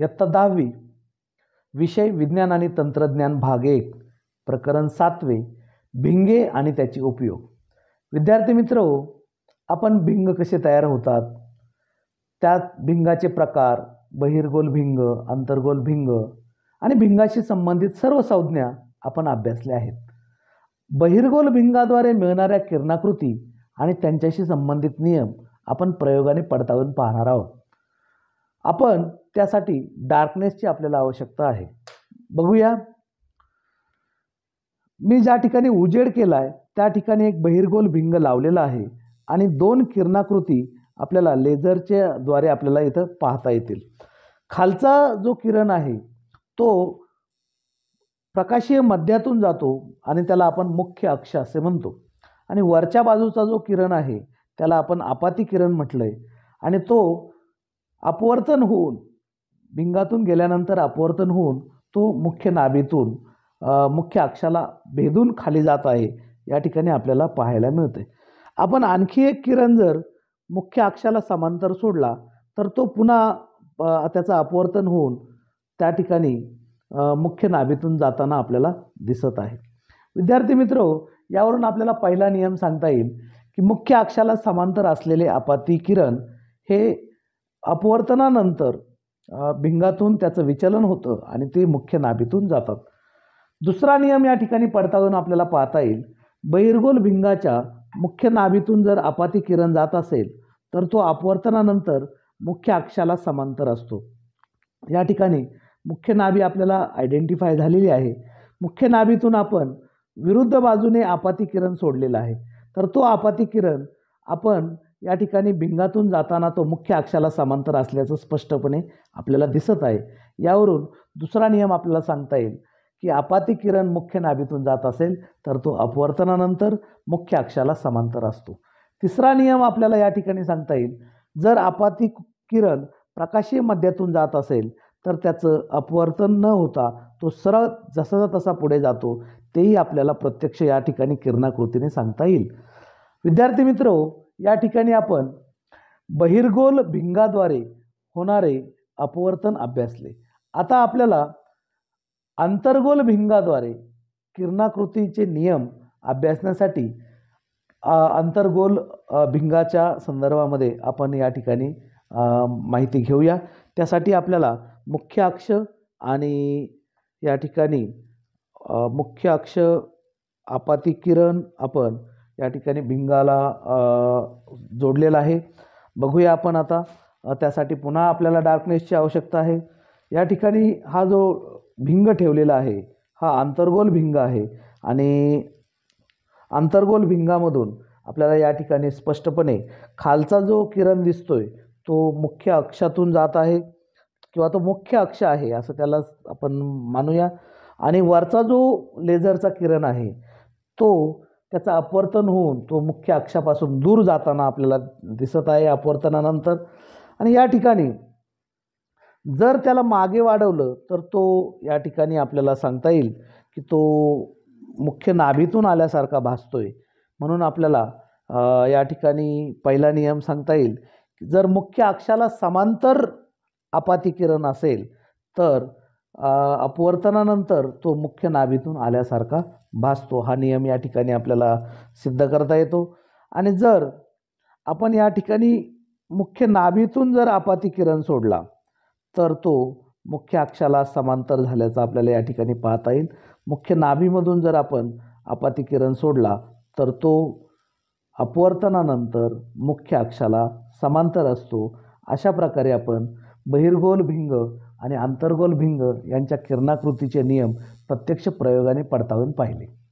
इयत्ता दहावी विषय विज्ञान आणि तंत्रज्ञान भाग एक प्रकरण सातवे भिंगे आणि त्याचे उपयोग विद्यार्थी मित्र हो, आपण भिंग कसे तयार होतात त्यात भिंगाचे प्रकार बहिर्गोल भिंग अंतर्गोल भिंग आणि भिंगाशी संबंधित सर्व संज्ञा आपण अभ्यासल्या आहेत बहिर्गोल भिंगाद्वारे मिळणाऱ्या किरणाकृती आणि त्यांच्याशी संबंधित नियम आपण प्रयोगाने पडताळून पाहणार आहोत आपण त्यासाठी डार्कनेसची आपल्याला आवश्यकता आहे बघूया मी ज्या ठिकाणी उजेड केला आहे त्या ठिकाणी एक बहिर्गोल भिंग लावलेला आहे आणि दोन किरणाकृती आपल्याला लेझरच्या द्वारे आपल्याला इथं पाहता येतील खालचा जो किरण आहे तो प्रकाशीय मध्यातून जातो आणि त्याला आपण मुख्य अक्ष असे म्हणतो आणि वरच्या बाजूचा जो किरण आहे त्याला आपण आपाती किरण म्हटलं आहे आणि तो अपवर्तन होऊन भिंगातून गेल्यानंतर अपवर्तन होऊन तो मुख्य नाभीतून मुख्य अक्षाला भेदून खाली जात आहे या ठिकाणी आपल्याला पाहायला मिळते आपण आणखी एक किरण जर मुख्य अक्षाला समांतर सोडला तर तो पुन्हा त्याचं अपवर्तन होऊन त्या ठिकाणी मुख्य नाभीतून जाताना आपल्याला दिसत आहे विद्यार्थी मित्र यावरून आपल्याला पहिला नियम सांगता येईल की मुख्य अक्षाला समांतर असलेले आपाती किरण हे अपवर्तनानंतर भिंगातून त्याचं विचलन होतं आणि ते मुख्य नाभीतून जातात दुसरा नियम या ठिकाणी पडताळून आपल्याला पाहता येईल बहिरगोल भिंगाच्या मुख्य नाभीतून जर आपाती किरण जात असेल तर तो अपवर्तनानंतर मुख्य अक्षाला समांतर असतो या ठिकाणी मुख्य नाभी आपल्याला आयडेंटिफाय झालेली आहे मुख्य नाभीतून आपण विरुद्ध बाजूने आपाती किरण सोडलेलं आहे तर तो आपाती किरण आपण या ठिकाणी भिंगातून जाताना तो मुख्य अक्षाला समांतर असल्याचं स्पष्टपणे आपल्याला दिसत आहे यावरून दुसरा नियम आपल्याला सांगता येईल की आपाती किरण मुख्य नाभीतून जात असेल तर तो अपवर्तनानंतर मुख्य अक्षाला समांतर असतो तिसरा नियम आपल्याला या ठिकाणी सांगता येईल जर आपाती किरण प्रकाशीय मध्यातून जात असेल तर त्याचं अपवर्तन न होता तो सरळ जसाचा तसा पुढे जातो तेही आपल्याला प्रत्यक्ष या ठिकाणी किरणाकृतीने सांगता येईल विद्यार्थी मित्रो या ठिकाणी आपण बहिर्गोल भिंगाद्वारे होणारे अपवर्तन अभ्यासले आता आपल्याला आंतरगोल भिंगाद्वारे किरणाकृतीचे नियम अभ्यासण्यासाठी आंतरगोल भिंगाच्या संदर्भामध्ये आपण या ठिकाणी माहिती घेऊया त्यासाठी आपल्याला मुख्य अक्ष आणि या ठिकाणी मुख्य अक्ष आपाती किरण आपण या ठिकाणी भिंगाला जोडलेला आहे बघूया आपण आता त्यासाठी पुन्हा आपल्याला डार्कनेसची आवश्यकता आहे या ठिकाणी हा जो भिंग ठेवलेला आहे हा आंतरगोल भिंग आहे आणि आंतरगोल भिंगामधून आपल्याला या ठिकाणी स्पष्टपणे खालचा जो किरण आहे तो मुख्य अक्षातून जात आहे किंवा तो मुख्य अक्ष आहे असं त्याला आपण मानूया आणि वरचा जो लेझरचा किरण आहे तो त्याचा अपवर्तन होऊन तो मुख्य अक्षापासून दूर जाताना आपल्याला दिसत आहे अपवर्तनानंतर आणि या ठिकाणी जर त्याला मागे वाढवलं तर तो या ठिकाणी आपल्याला सांगता येईल की तो मुख्य नाभीतून आल्यासारखा भासतो आहे म्हणून आपल्याला या ठिकाणी पहिला नियम सांगता येईल की जर मुख्य अक्षाला समांतर आपाती किरण असेल तर अपवर्तनानंतर तो मुख्य नाभीतून आल्यासारखा भासतो हा नियम या ठिकाणी आपल्याला सिद्ध करता येतो आणि जर आपण या ठिकाणी मुख्य नाभीतून जर आपाती किरण सोडला तर तो मुख्य अक्षाला समांतर झाल्याचं आपल्याला या ठिकाणी पाहता येईल मुख्य नाभीमधून जर आपण आपाती किरण सोडला तर तो अपवर्तनानंतर मुख्य अक्षाला समांतर असतो अशा प्रकारे आपण बहिर्गोल भिंग आणि आंतरगोल भिंग यांच्या किरणाकृतीचे नियम प्रत्यक्ष प्रयोगाने पडताळून पाहिले